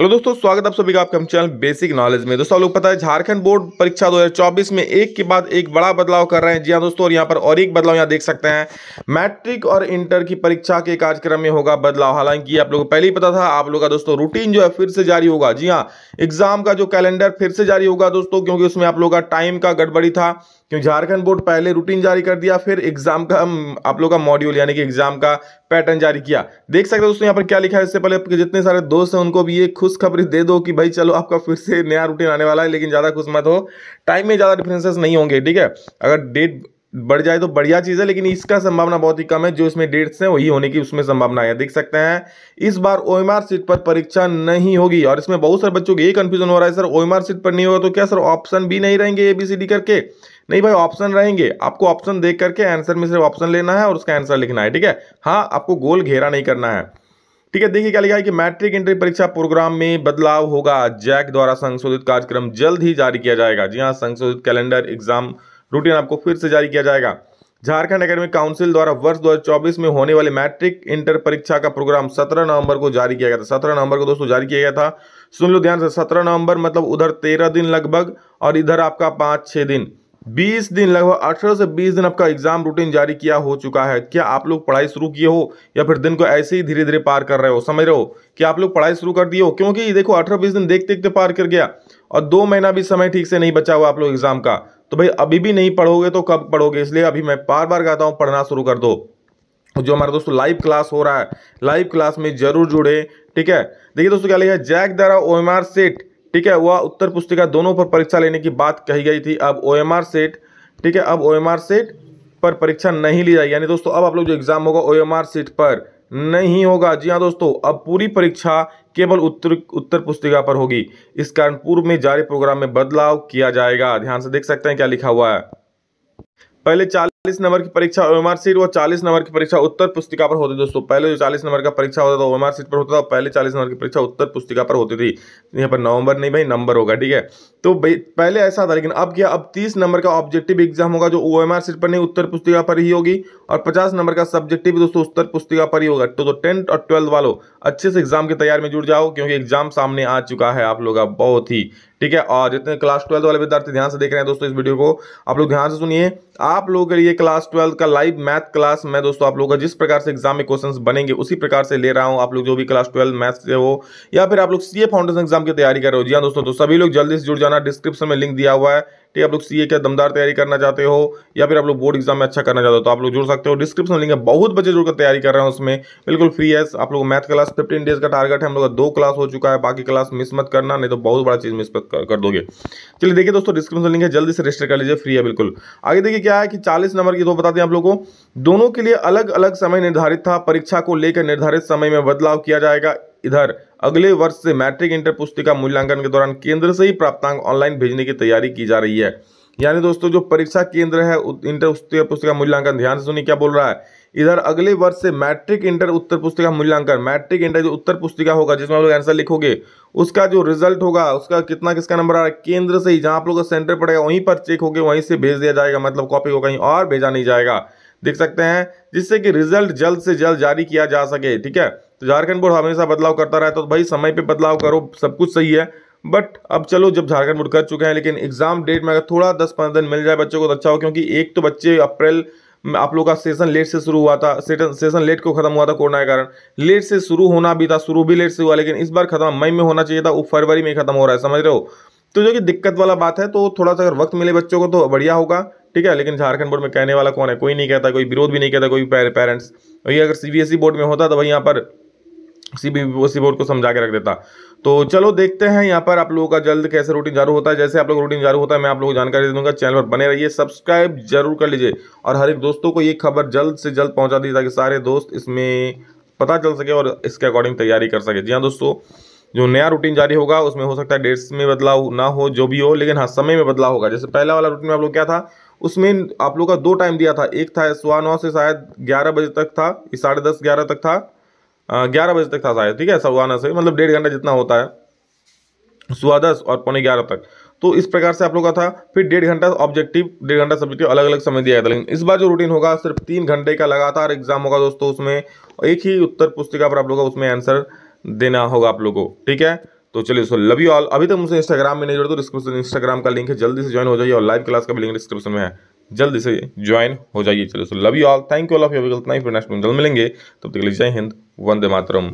hello दोस्तों स्वागत आप सभी का आपके हम चैनल बेसिक नॉलेज में दोस्तों लोग पता है झारखंड बोर्ड परीक्षा 2024 में एक के बाद एक बड़ा बदलाव कर रहे हैं जी हाँ दोस्तों और यहाँ पर और एक बदलाव यहाँ देख सकते हैं मैट्रिक और इंटर की परीक्षा के कार्यक्रम में होगा बदलाव हालांकि आप लोगों को पहले ही पता था आप लोग का दोस्तों रूटीन जो है फिर से जारी होगा जी हाँ एग्जाम का जो कैलेंडर फिर से जारी होगा दोस्तों क्योंकि उसमें आप लोगों का टाइम का गड़बड़ी था क्योंकि झारखंड बोर्ड पहले रूटीन जारी कर दिया फिर एग्जाम का आप लोग का मॉड्यूल यानी कि एग्जाम का पैटर्न जारी किया देख सकते हो दोस्तों यहाँ पर क्या लिखा है इससे पहले आपके जितने सारे दोस्त हैं उनको भी ये खुशखबरी दे दो कि भाई चलो आपका फिर से नया रूटीन आने वाला है लेकिन ज़्यादा खुश मत हो टाइम में ज़्यादा डिफरेंसेस नहीं होंगे ठीक है अगर डेट बढ़ जाए तो बढ़िया चीज़ है लेकिन इसका संभावना बहुत ही कम है जो इसमें डेट्स हैं वही होने की उसमें संभावना है देख सकते हैं इस बार ओएमआर सीट पर परीक्षा नहीं होगी और इसमें बहुत सारे बच्चों को यही कन्फ्यूजन हो रहा है सर ओएमआर सीट पर नहीं होगा तो क्या सर ऑप्शन भी नहीं रहेंगे ए बी सी डी करके नहीं भाई ऑप्शन रहेंगे आपको ऑप्शन देख करके आंसर में सिर्फ ऑप्शन लेना है और उसका आंसर लिखना है ठीक है हाँ आपको गोल घेरा नहीं करना है ठीक है देखिए क्या लिखा है कि मैट्रिक एंट्री परीक्षा प्रोग्राम में बदलाव होगा जैक द्वारा संशोधित कार्यक्रम जल्द ही जारी किया जाएगा जी हाँ संशोधित कैलेंडर एग्जाम रूटीन आपको फिर से जारी किया जाएगा झारखंड अकेडमिक काउंसिल द्वारा वर्ष 2024 में होने वाले मैट्रिक इंटर परीक्षा का प्रोग्राम 17 नवंबर को जारी किया गया था 17 नवंबर को दोस्तों जारी किया गया था सुन लो ध्यान से 17 नवंबर मतलब उधर 13 दिन लगभग और इधर आपका पाँच 6 दिन बीस दिन लगभग अठारह से बीस दिन आपका एग्जाम रूटीन जारी किया हो चुका है क्या आप लोग पढ़ाई शुरू किए हो या फिर दिन को ऐसे ही धीरे धीरे पार कर रहे हो समझ रहे हो कि आप लोग पढ़ाई शुरू कर दिए हो क्योंकि देखो अठारह बीस दिन देखते देखते पार कर गया और दो महीना भी समय ठीक से नहीं बचा हुआ आप लोग एग्जाम का तो भाई अभी भी नहीं पढ़ोगे तो कब पढ़ोगे इसलिए अभी मैं बार बार कहता हूँ पढ़ना शुरू कर दो जो हमारे दोस्तों लाइव क्लास हो रहा है लाइव क्लास में जरूर जुड़े ठीक है देखिए दोस्तों क्या लिखा है जैक दारा ओ सेट ठीक है वह उत्तर पुस्तिका दोनों पर परीक्षा लेने की बात कही गई थी अब ओ एम आर सेट ठीक है अब ओ एम सेट पर परीक्षा नहीं ली जाएगी यानी दोस्तों अब आप लोग जो एग्ज़ाम होगा ओ एम सेट पर नहीं होगा जी हाँ दोस्तों अब पूरी परीक्षा केवल उत्तर उत्तर पुस्तिका पर होगी इस कारण पूर्व में जारी प्रोग्राम में बदलाव किया जाएगा ध्यान से देख सकते हैं क्या लिखा हुआ है पहले चालीस चालीस नंबर की परीक्षा ओएमआर सीट और चालीस नंबर की परीक्षा उत्तर पुस्तिका पर होती दोस्तों पहले जो चालीस नंबर का परीक्षा होता था ओएमआर सीट पर होता था पहले चालीस नंबर की परीक्षा उत्तर पुस्तिका पर होती थी यहाँ पर नवंबर नहीं भाई नंबर होगा ठीक है तो पहले ऐसा था लेकिन अब क्या अब तीस नंबर का ऑब्जेक्टिव एग्जाम होगा जो ओ सीट पर नहीं उत्तर पुस्तिका पर ही होगी और पचास नंबर का सब्जेक्टिव दोस्तों उत्तर पुस्तिका पर ही होगा तो, तो टेंथ और ट्वेल्थ वालों अच्छे से एग्जाम की तैयारी में जुड़ जाओ क्योंकि एग्जाम सामने आ चुका है आप लोग का बहुत ही ठीक है और जितने क्लास ट्वेल्थ वाले विद्यार्थी ध्यान से देख रहे हैं दोस्तों इस वीडियो को आप लोग ध्यान से सुनिए आप लोगों के लिए क्लास ट्वेल्थ का लाइव मैथ क्लास मैं दोस्तों आप लोगों का जिस प्रकार से एग्जाम में क्वेश्चंस बनेंगे उसी प्रकार से ले रहा हूं आप लोग जो भी क्लास ट्वेल्थ मैथ से हो या फिर आप लोग सीए फाउंडेशन एग्जाम की तैयारी कर रहे हो जी हाँ दोस्तों तो सभी लोग जल्दी से जुड़ जाना डिस्क्रिप्शन में लिंक दिया हुआ है ठीक है आप लोग सीए क्या दमदार तैयारी करना चाहते हो या फिर आप लोग बोर्ड एग्जाम में अच्छा करना चाहते हो तो आप लोग जुड़ सकते हो डिस्क्रिप्शन लिंक है बहुत बच्चे जुड़कर तैयारी कर रहे हैं उसमें बिल्कुल फ्री है आप लोग मैथ क्लास फिफ्टीन डेज का टारगेट है हम लोग का दो क्लास हो चुका है बाकी क्लास मिस मत करना नहीं तो बहुत बड़ा चीज़ मिस कर दोगे चलिए देखिए दोस्तों डिस्क्रिप्शन लिंक है जल्दी से रजिस्टर कर लीजिए फ्री है बिल्कुल आगे देखिए क्या है कि चालीस नंबर की दो बता दें आप लोगों को दोनों के लिए अलग अलग समय निर्धारित था परीक्षा को लेकर निर्धारित समय में बदलाव किया जाएगा इधर अगले वर्ष से मैट्रिक इंटर पुस्तिका मूल्यांकन के दौरान केंद्र से ही प्राप्तांक ऑनलाइन भेजने की तैयारी की जा रही है यानी दोस्तों जो परीक्षा केंद्र है इंटर उत्तर पुस्तिका मूल्यांकन ध्यान से सुनिए क्या बोल रहा है इधर अगले वर्ष से मैट्रिक इंटर उत्तर पुस्तिका मूल्यांकन मैट्रिक इंटर जो उत्तर पुस्तिका होगा जिसमें आप लोग आंसर लिखोगे उसका जो रिजल्ट होगा उसका कितना किसका नंबर आ रहा है केंद्र से ही जहाँ आप लोग का सेंटर पड़ेगा वहीं पर चेक होकर वहीं से भेज दिया जाएगा मतलब कॉपी को कहीं और भेजा नहीं जाएगा देख सकते हैं जिससे कि रिजल्ट जल्द से जल्द जारी किया जा सके ठीक है तो झारखंड बोर्ड हमेशा बदलाव करता रहता है तो भाई समय पे बदलाव करो सब कुछ सही है बट अब चलो जब झारखंड बोर्ड कर चुके हैं लेकिन एग्जाम डेट में अगर थोड़ा दस पंद्रह दिन मिल जाए बच्चों को तो अच्छा हो क्योंकि एक तो बच्चे अप्रैल में आप लोग का सेशन लेट से शुरू हुआ था सेशन सेशन लेट को खत्म हुआ था कोरोना के कारण लेट से शुरू होना भी था शुरू भी लेट से हुआ लेकिन इस बार खत्म मई में होना चाहिए था वो फरवरी में खत्म हो रहा है समझ रहे हो तो जो कि दिक्कत वाला बात है तो थोड़ा सा अगर वक्त मिले बच्चों को तो बढ़िया होगा ठीक है लेकिन झारखंड बोर्ड में कहने वाला कौन है कोई नहीं कहता कोई विरोध भी नहीं कहता कोई पेरेंट्स वही अगर सी e बोर्ड में होता तो वही यहाँ पर सी बी e बोर्ड को समझा के रख देता तो चलो देखते हैं यहाँ पर आप लोगों का जल्द कैसे रूटीन जारू होता है जैसे आप लोग रूटीन जारू होता है मैं आप लोगों को जानकारी दे दूंगा चैनल पर बने रहिए सब्सक्राइब जरूर कर लीजिए और हर एक दोस्तों को ये खबर जल्द से जल्द पहुँचा दीजिए ताकि सारे दोस्त इसमें पता चल सके और इसके अकॉर्डिंग तैयारी कर सके जी हाँ दोस्तों जो नया रूटीन जारी होगा उसमें हो सकता है डेट्स में बदलाव ना हो जो भी हो लेकिन हाँ समय में बदलाव होगा जैसे पहला वाला रूटीन में आप लोग क्या था उसमें आप लोग का दो टाइम दिया था एक था सुबह नौ से शायद ग्यारह बजे तक था साढ़े दस ग्यारह तक था ग्यारह बजे तक था शायद ठीक है सुबह नौ से मतलब डेढ़ घंटा जितना होता है सुबह दस और पौने ग्यारह तक तो इस प्रकार से आप लोग का था फिर डेढ़ घंटा ऑब्जेक्टिव डेढ़ घंटा सब्जेक्टिव अलग अलग समय दिया गया था लेकिन इस बार जो रूटीन होगा सिर्फ तीन घंटे का लगातार एग्जाम होगा दोस्तों उसमें एक ही उत्तर पुस्तिका पर आप लोग का उसमें आंसर देना होगा आप लोगों को ठीक है तो चलिए सो लव यू ऑल अभी तक मुझे इंस्टाग्राम में नहीं जुड़े तो डिस्क्रिप्शन इंस्टाग्राम का लिंक है जल्दी से ज्वाइन हो जाइए और लाइव क्लास का भी लिंक डिस्क्रिप्शन में है जल्दी से ज्वाइन हो जाइए चलिए so love you all thank you all of you next जल्द मिलेंगे तब तक जय हिंद वंदे मातरम